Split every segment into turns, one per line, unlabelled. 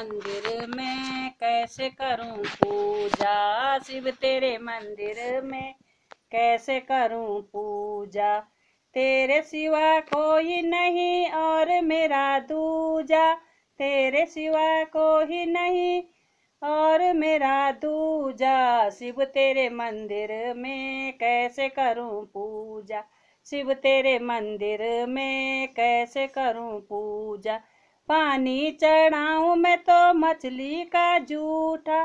मंदिर में कैसे करूं पूजा शिव तेरे मंदिर में कैसे करूं पूजा तेरे सिवा कोई नहीं और मेरा दूजा तेरे सिवा कोई नहीं और मेरा दूजा शिव तेरे मंदिर में कैसे करूं पूजा शिव तेरे मंदिर में कैसे करूं पूजा पानी चढ़ाऊ मैं तो मछली का जूठा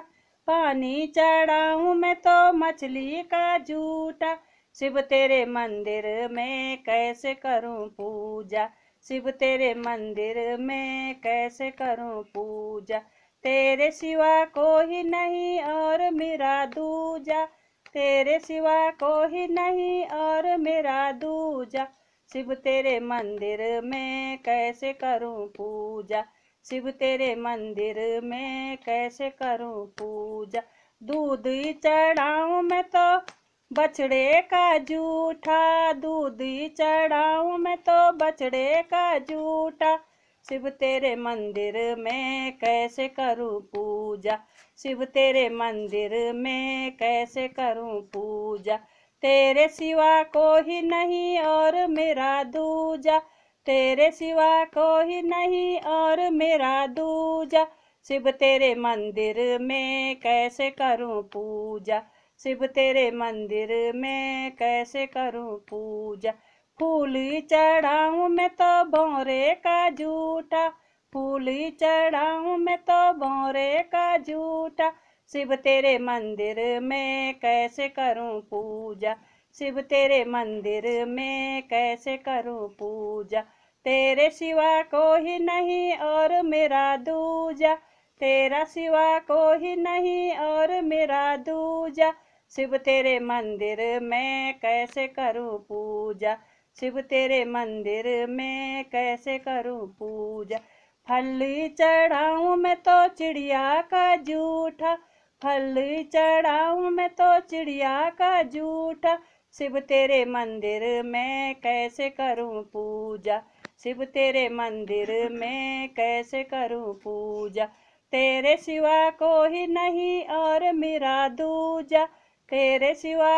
पानी चढ़ाऊ मैं तो मछली का जूठा शिव तेरे मंदिर में कैसे करूँ पूजा शिव तेरे मंदिर में कैसे करूँ पूजा तेरे सिवा कोई नहीं और मेरा दूजा तेरे सिवा कोई नहीं और मेरा दूजा शिव तेरे मंदिर में कैसे करूं पूजा शिव तेरे मंदिर में कैसे करूं पूजा दूध चढ़ाऊं मैं तो बछड़े का जूठा दूध चढ़ाऊं मैं तो बछड़े का जूठा शिव तेरे मंदिर में कैसे करूं पूजा शिव तेरे मंदिर में कैसे करूं पूजा तेरे सिवा कोई नहीं और मेरा दूजा तेरे सिवा कोई नहीं और मेरा दूजा शिव तेरे मंदिर में कैसे करूं पूजा शिव तेरे मंदिर में कैसे करूं पूजा फूल चढ़ाऊं मैं तो भौरे का झूठा फूल चढ़ाऊं मैं तो भौरे का झूठा शिव तेरे मंदिर में कैसे करूं पूजा शिव तेरे मंदिर में कैसे करूं पूजा तेरे सिवा को ही नहीं और मेरा दूजा तेरा सिवा को ही नहीं और मेरा दूजा शिव तेरे मंदिर में कैसे करूं पूजा शिव तेरे मंदिर में कैसे करूं पूजा फली चढ़ाऊं मैं तो चिड़िया का जूठा फल चढ़ाऊं मैं तो चिड़िया का जूठा शिव तेरे मंदिर में कैसे करूं पूजा शिव तेरे मंदिर में कैसे करूं पूजा तेरे सिवा को ही नहीं और मेरा दूजा तेरे सिवा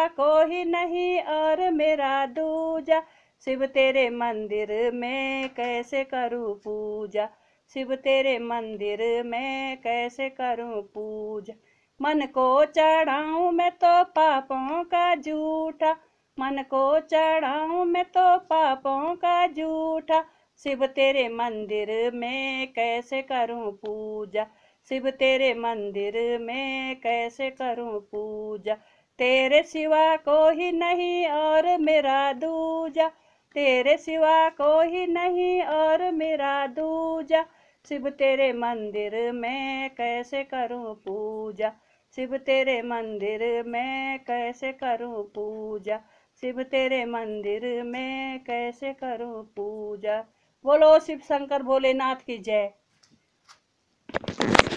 ही नहीं और मेरा दूजा शिव तेरे मंदिर में कैसे करूं पूजा शिव तेरे मंदिर में कैसे करूं पूजा मन को चढ़ाऊं मैं तो पापों का झूठा मन को चढ़ाऊं मैं तो पापों का झूठा शिव तेरे मंदिर में कैसे करूं पूजा शिव तेरे मंदिर में कैसे करूं पूजा तेरे सिवा को ही नहीं और मेरा दूजा तेरे सिवा को ही नहीं और मेरा दूजा शिव तेरे मंदिर में कैसे करूं पूजा शिव तेरे मंदिर में कैसे करूं पूजा शिव तेरे मंदिर में कैसे करूं पूजा बोलो शिव शंकर भोलेनाथ की जय